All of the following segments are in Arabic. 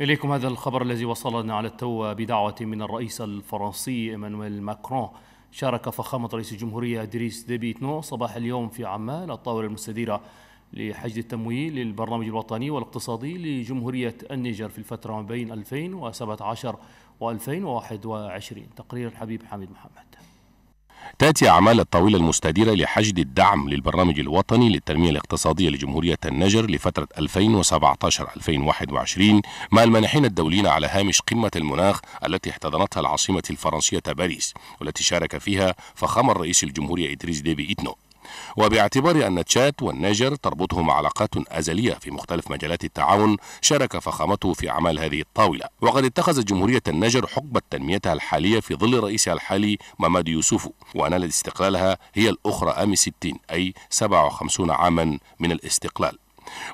إليكم هذا الخبر الذي وصلنا على التو بدعوة من الرئيس الفرنسي إيمانويل ماكرون شارك فخامة رئيس الجمهورية إدريس ديبيتنو صباح اليوم في عمان الطاولة المستديرة لحشد التمويل للبرنامج الوطني والاقتصادي لجمهورية النيجر في الفترة ما بين 2017 و 2021 تقرير الحبيب حميد محمد تأتي أعمال الطاولة المستديرة لحشد الدعم للبرنامج الوطني للتنمية الاقتصادية لجمهورية النجر لفترة 2017-2021 مع المانحين الدوليين على هامش قمة المناخ التي احتضنتها العاصمة الفرنسية باريس والتي شارك فيها فخامة الرئيس الجمهورية إدريس ديبي إتنو وباعتبار أن تشاد والنيجر تربطهم علاقات أزلية في مختلف مجالات التعاون شارك فخامته في أعمال هذه الطاولة وقد اتخذت جمهورية النيجر حقبة تنميتها الحالية في ظل رئيسها الحالي ماماد يوسفو ونالت استقلالها هي الأخرى أم 60 أي 57 عاما من الاستقلال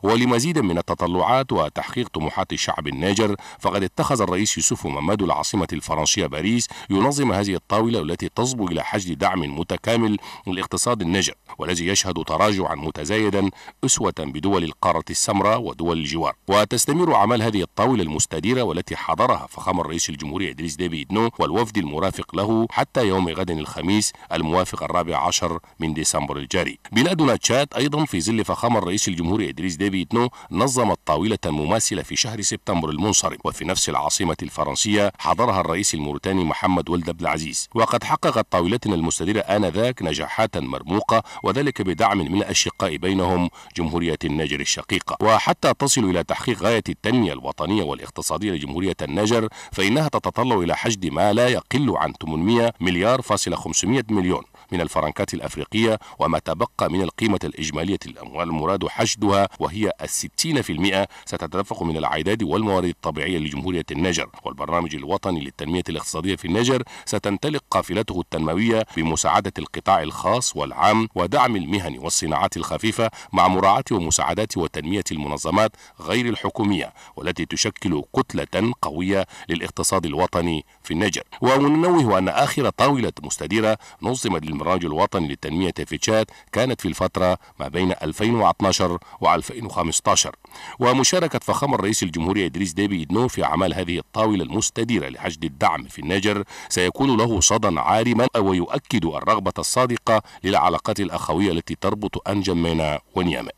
ولمزيد من التطلعات وتحقيق طموحات الشعب الناجر فقد اتخذ الرئيس يوسف محمد العاصمة الفرنسية باريس ينظم هذه الطاولة التي تصبو إلى حشد دعم متكامل للاقتصاد الناجر والذي يشهد تراجعا متزايدا أسوة بدول القارة السمراء ودول الجوار وتستمر أعمال هذه الطاولة المستديرة والتي حضرها فخامة الرئيس الجمهوري إدريس ديبي إدنو والوفد المرافق له حتى يوم غد الخميس الموافق الرابع عشر من ديسمبر الجاري بلادنا تشاد أيضا في ظل فخامة الرئيس الجمهوري إدريس إدريس ديبي نو نظمت طاولة مماثلة في شهر سبتمبر المنصرم وفي نفس العاصمة الفرنسية حضرها الرئيس الموريتاني محمد ولد عبد العزيز وقد حققت طاولتنا المستديرة آنذاك نجاحات مرموقة وذلك بدعم من الأشقاء بينهم جمهورية النجر الشقيقة وحتى تصل إلى تحقيق غاية التنمية الوطنية والاقتصادية لجمهورية النجر فإنها تتطلع إلى حشد ما لا يقل عن 800 مليار فاصلة 500 مليون من الفرنكات الأفريقية وما تبقى من القيمة الإجمالية الأموال المراد حشدها وهي الستين في المئة ستتدفق من العائدات والموارد الطبيعية لجمهورية النجر والبرنامج الوطني للتنمية الاقتصادية في النجر ستنطلق قافلته التنموية بمساعدة القطاع الخاص والعام ودعم المهن والصناعات الخفيفة مع مراعاة ومساعدات وتنمية المنظمات غير الحكومية والتي تشكل كتلة قوية للاقتصاد الوطني في النجر وننوه أن آخر طاولة مستديرة نظمت المراج الوطني للتنمية تشاد كانت في الفترة ما بين 2012 و 2015 ومشاركة فخامة الرئيس الجمهورية إدريس ديبي إدنو في أعمال هذه الطاولة المستديرة لحشد الدعم في النجر سيكون له صدى عارما ويؤكد الرغبة الصادقة للعلاقات الأخوية التي تربط أنجمينا ونيامي